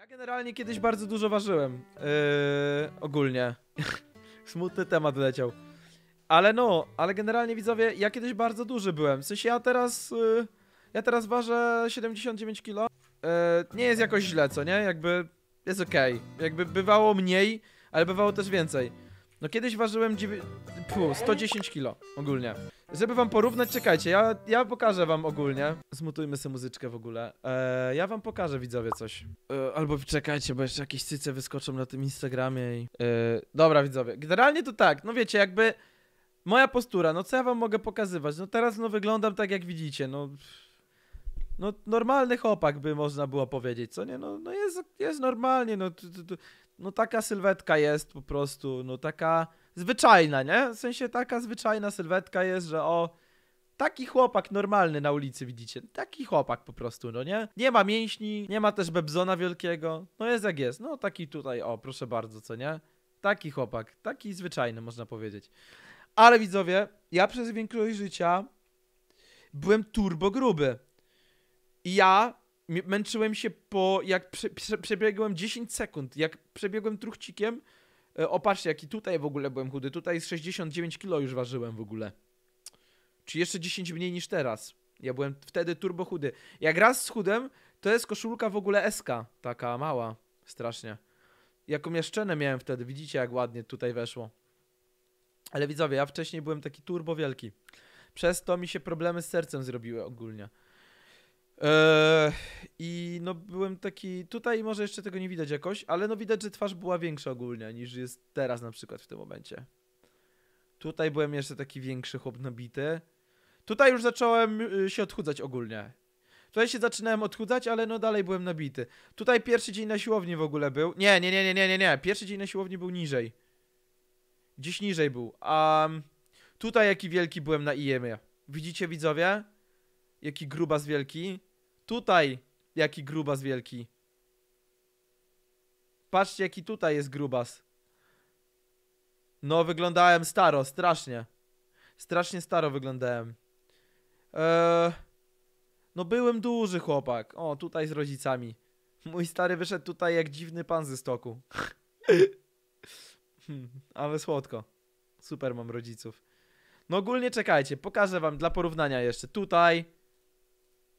Ja generalnie kiedyś bardzo dużo ważyłem. Yy, ogólnie. Smutny temat leciał. Ale no, ale generalnie widzowie, ja kiedyś bardzo duży byłem. W sensie ja teraz... Yy, ja teraz ważę 79 kg. Yy, nie jest jakoś źle, co nie? Jakby jest okej. Okay. Jakby bywało mniej, ale bywało też więcej. No kiedyś ważyłem 9, pu, 110 kilo ogólnie. Żeby wam porównać, czekajcie, ja, ja pokażę wam ogólnie. Zmutujmy sobie muzyczkę w ogóle. Eee, ja wam pokażę widzowie coś. Eee, albo czekajcie, bo jeszcze jakieś cyce wyskoczą na tym Instagramie i... Eee, dobra widzowie, generalnie to tak, no wiecie, jakby... Moja postura, no co ja wam mogę pokazywać? No teraz no wyglądam tak jak widzicie, no no normalny chłopak by można było powiedzieć, co nie? No, no jest, jest normalnie, no, t, t, t, no taka sylwetka jest po prostu, no taka zwyczajna, nie? W sensie taka zwyczajna sylwetka jest, że o, taki chłopak normalny na ulicy widzicie, taki chłopak po prostu, no nie? Nie ma mięśni, nie ma też bebzona wielkiego, no jest jak jest, no taki tutaj, o, proszę bardzo, co nie? Taki chłopak, taki zwyczajny można powiedzieć. Ale widzowie, ja przez większość życia byłem turbo gruby. I ja męczyłem się po, jak prze, prze, przebiegłem 10 sekund, jak przebiegłem truchcikiem, e, Opatrzcie, jaki tutaj w ogóle byłem chudy. Tutaj z 69 kg już ważyłem w ogóle. Czy jeszcze 10 mniej niż teraz. Ja byłem wtedy turbo chudy. Jak raz schudłem, to jest koszulka w ogóle SK. Taka mała. Strasznie. Jaką jaszczenę miałem wtedy. Widzicie, jak ładnie tutaj weszło. Ale widzowie, ja wcześniej byłem taki turbo wielki. Przez to mi się problemy z sercem zrobiły ogólnie. Eee, I no byłem taki, tutaj może jeszcze tego nie widać jakoś, ale no widać, że twarz była większa ogólnie niż jest teraz na przykład w tym momencie. Tutaj byłem jeszcze taki większy chłop nabity. Tutaj już zacząłem y, się odchudzać ogólnie. Tutaj się zaczynałem odchudzać, ale no dalej byłem nabity. Tutaj pierwszy dzień na siłowni w ogóle był. Nie, nie, nie, nie, nie, nie, nie. Pierwszy dzień na siłowni był niżej. Gdzieś niżej był. A um, tutaj jaki wielki byłem na IEM. ie Widzicie widzowie? Jaki grubas wielki. Tutaj jaki grubas wielki. Patrzcie jaki tutaj jest grubas. No wyglądałem staro, strasznie. Strasznie staro wyglądałem. Eee, no byłem duży chłopak. O, tutaj z rodzicami. Mój stary wyszedł tutaj jak dziwny pan ze stoku. Hmm, ale słodko. Super mam rodziców. No ogólnie czekajcie, pokażę wam dla porównania jeszcze. Tutaj...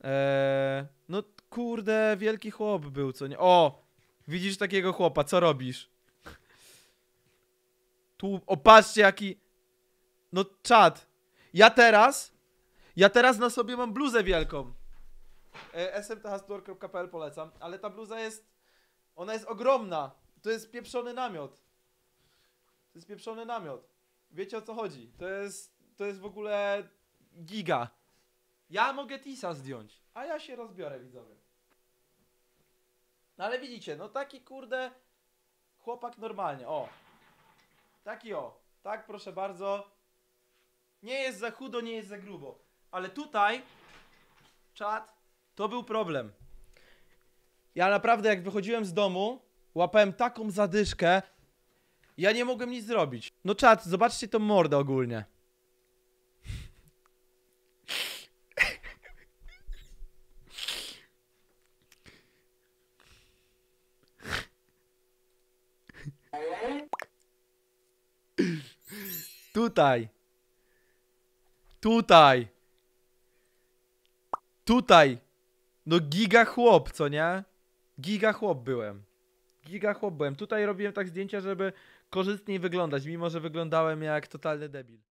Eee, no kurde, wielki chłop był, co nie? O! Widzisz takiego chłopa, co robisz? Tu, opatrzcie jaki... No czad. Ja teraz... Ja teraz na sobie mam bluzę wielką. E, smthastore.pl polecam, ale ta bluza jest... Ona jest ogromna. To jest pieprzony namiot. To jest pieprzony namiot. Wiecie o co chodzi? To jest... To jest w ogóle... Giga. Ja mogę Tisa zdjąć, a ja się rozbiorę, widzowie. No ale widzicie, no taki kurde chłopak normalnie, o. Taki o. Tak, proszę bardzo. Nie jest za chudo, nie jest za grubo. Ale tutaj, czat, to był problem. Ja naprawdę, jak wychodziłem z domu, łapałem taką zadyszkę, ja nie mogłem nic zrobić. No czat, zobaczcie to mordę ogólnie. Tutaj. Tutaj. Tutaj. No giga chłop, co nie? Giga chłop byłem. Giga chłop byłem. Tutaj robiłem tak zdjęcia, żeby korzystniej wyglądać, mimo że wyglądałem jak totalny debil.